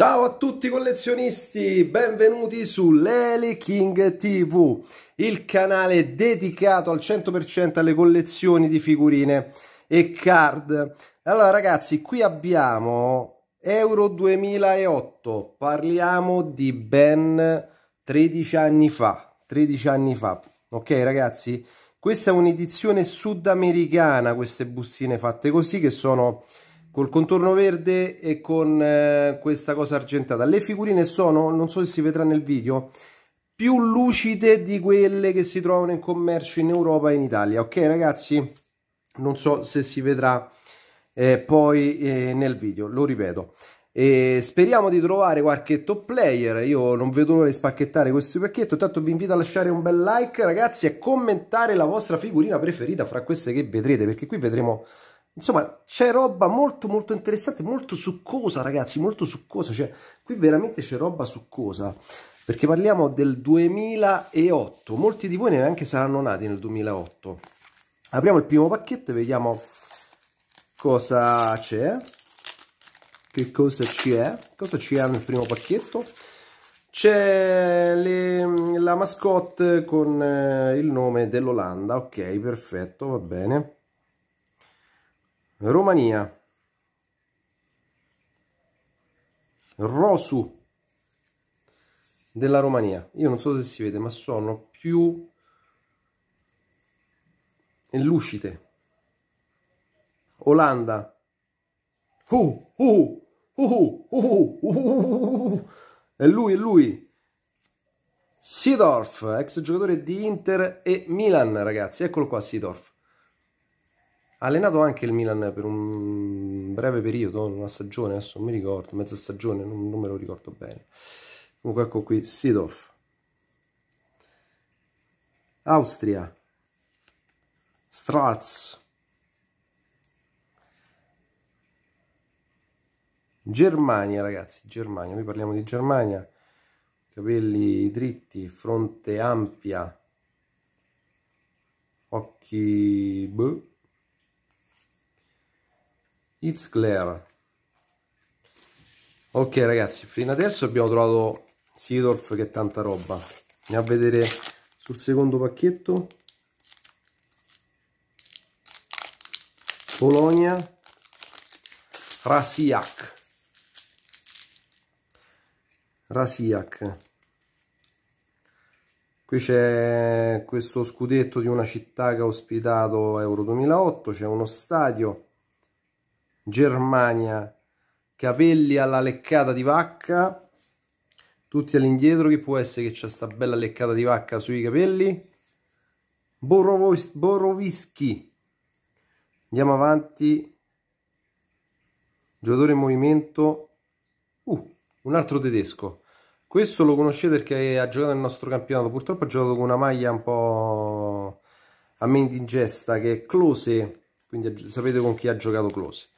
Ciao a tutti collezionisti, benvenuti su Lele King TV, il canale dedicato al 100% alle collezioni di figurine e card. Allora ragazzi, qui abbiamo Euro 2008, parliamo di ben 13 anni fa, 13 anni fa, ok ragazzi? Questa è un'edizione sudamericana, queste bustine fatte così che sono col contorno verde e con eh, questa cosa argentata. Le figurine sono, non so se si vedrà nel video, più lucide di quelle che si trovano in commercio in Europa e in Italia. Ok ragazzi? Non so se si vedrà eh, poi eh, nel video, lo ripeto. E speriamo di trovare qualche top player io non vedo l'ora di spacchettare questo pacchetto intanto vi invito a lasciare un bel like ragazzi e commentare la vostra figurina preferita fra queste che vedrete perché qui vedremo Insomma, c'è roba molto molto interessante, molto succosa, ragazzi, molto succosa. Cioè, qui veramente c'è roba succosa. Perché parliamo del 2008. Molti di voi neanche saranno nati nel 2008. Apriamo il primo pacchetto e vediamo cosa c'è. Che cosa c'è? Cosa c'è nel primo pacchetto? C'è la mascotte con eh, il nome dell'Olanda. Ok, perfetto, va bene. Romania, Rosu della Romania. Io non so se si vede, ma sono più lucide. Olanda. Uh, uh, uh, uh, È lui, è lui. Sidorf, ex giocatore di Inter e Milan, ragazzi. Eccolo qua, Sidorf. Ha allenato anche il Milan per un breve periodo, una stagione, adesso non mi ricordo, mezza stagione, non, non me lo ricordo bene. Comunque ecco qui, Sidorf. Austria. Straz. Germania, ragazzi, Germania. Noi parliamo di Germania. Capelli dritti, fronte ampia, occhi... Boh It's Claire. Ok ragazzi, fino adesso abbiamo trovato Sidorf che è tanta roba. Andiamo a vedere sul secondo pacchetto. Polonia, Rasiak. Rasiak. Qui c'è questo scudetto di una città che ha ospitato Euro 2008, c'è uno stadio Germania, capelli alla leccata di vacca, tutti all'indietro, che può essere che c'è sta bella leccata di vacca sui capelli, Borovis, Borovischi, andiamo avanti, giocatore in movimento, uh, un altro tedesco, questo lo conoscete perché ha giocato nel nostro campionato, purtroppo ha giocato con una maglia un po' a mente in gesta, che è Close, quindi sapete con chi ha giocato Close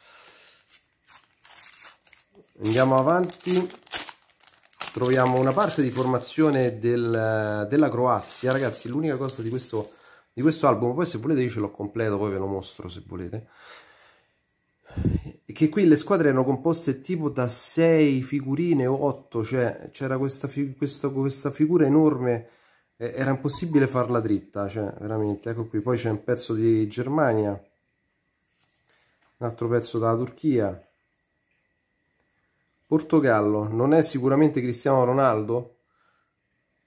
andiamo avanti troviamo una parte di formazione del, della Croazia ragazzi l'unica cosa di questo, di questo album poi se volete io ce l'ho completo poi ve lo mostro se volete e che qui le squadre erano composte tipo da 6 figurine o 8 cioè c'era questa, fi, questa, questa, figura enorme eh, era impossibile farla dritta cioè veramente ecco qui poi c'è un pezzo di Germania un altro pezzo dalla Turchia Portogallo non è sicuramente Cristiano Ronaldo?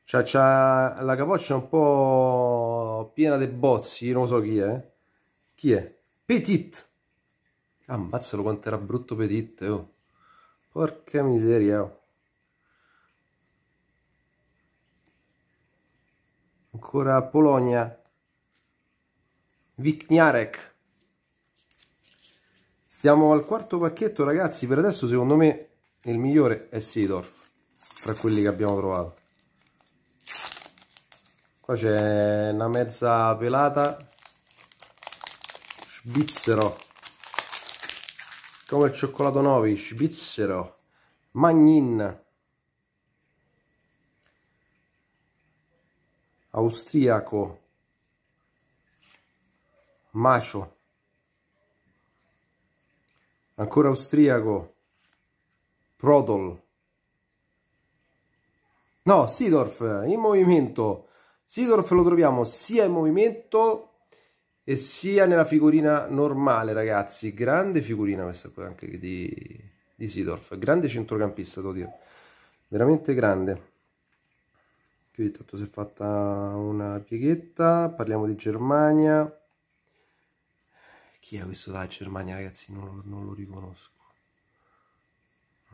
Cioè, c'ha la capoccia un po' piena di bozzi, non so chi è. Chi è? Petit! Ammazzalo quanto era brutto Petit, oh. Porca miseria, oh. Ancora Polonia. Vikniarek. Stiamo al quarto pacchetto, ragazzi. Per adesso, secondo me, il migliore è Sidor tra quelli che abbiamo trovato qua c'è una mezza pelata svizzero come il cioccolato 9 svizzero magnin austriaco macio ancora austriaco Protol. No, Sidorf in movimento. Sidorf lo troviamo sia in movimento e sia nella figurina normale, ragazzi. Grande figurina questa qua anche di, di Sidorf. Grande centrocampista, devo dire. Veramente grande. Qui tanto si è fatta una pieghetta. Parliamo di Germania. Chi è questo da Germania, ragazzi? non, non lo riconosco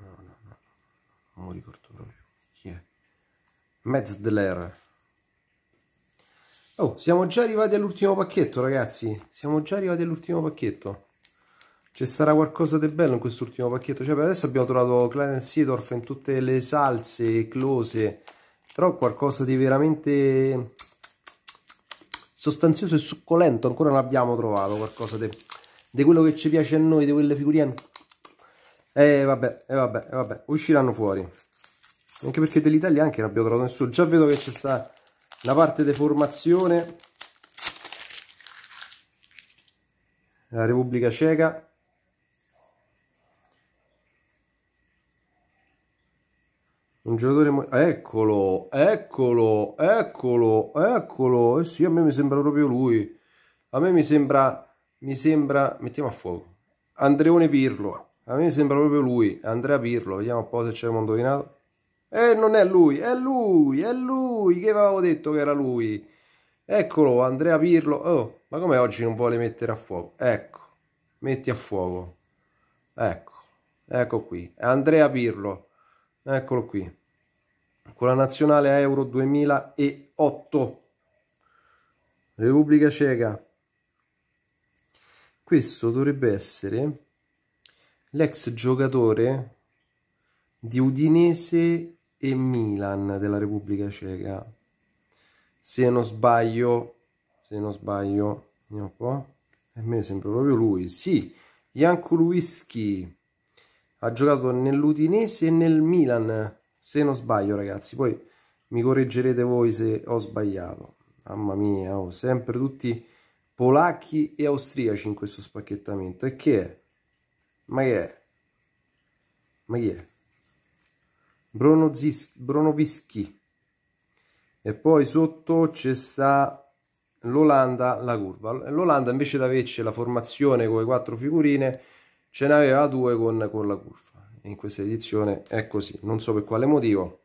no, no, no, Non lo ricordo proprio. Chi è? Metzler. Oh, siamo già arrivati all'ultimo pacchetto, ragazzi. Siamo già arrivati all'ultimo pacchetto. C'è sarà qualcosa di bello in quest'ultimo pacchetto. Cioè, per adesso abbiamo trovato Clarence Seedorf in tutte le salse, close. Però qualcosa di veramente sostanzioso e succolento ancora non abbiamo trovato. Qualcosa di quello che ci piace a noi, di quelle figurine e eh, vabbè, e eh, vabbè, eh, vabbè, usciranno fuori. Anche perché dell'Italia anche non abbiamo trovato nessuno. Già vedo che c'è sta la parte deformazione. La Repubblica Ceca. Un giocatore... Eccolo, eccolo, eccolo, eccolo. Eh sì, a me mi sembra proprio lui. A me mi sembra... Mi sembra... Mettiamo a fuoco. Andreone Pirlo. A me sembra proprio lui, Andrea Pirlo, vediamo un po' se c'è un mondovinato. Eh, non è lui, è lui, è lui, che avevo detto che era lui. Eccolo, Andrea Pirlo. Oh, ma come oggi non vuole mettere a fuoco? Ecco, metti a fuoco. Ecco, ecco qui, Andrea Pirlo. Eccolo qui. Con la nazionale Euro 2008. Repubblica Ceca. Questo dovrebbe essere l'ex giocatore di Udinese e Milan della Repubblica Ceca. Se non sbaglio, se non sbaglio, vediamo un po'. E eh, me sembra proprio lui. Sì, Janko Luischi ha giocato nell'Udinese e nel Milan, se non sbaglio ragazzi. Poi mi correggerete voi se ho sbagliato. Mamma mia, ho oh, sempre tutti polacchi e austriaci in questo spacchettamento. E che è? Ma chi è? Ma chi è? Bruno, Zis, Bruno Vischi. E poi sotto c'è sta l'Olanda la curva. L'Olanda invece di averci la formazione con le quattro figurine ce n'aveva due con, con la curva. In questa edizione è così, non so per quale motivo.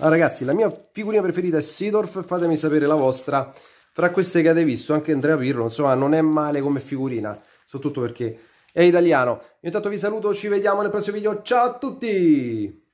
Allora ah, ragazzi, la mia figurina preferita è Sidorf, fatemi sapere la vostra. Fra queste che avete visto, anche Andrea Pirlo, insomma, non è male come figurina, soprattutto perché e italiano. Io intanto vi saluto, ci vediamo nel prossimo video. Ciao a tutti!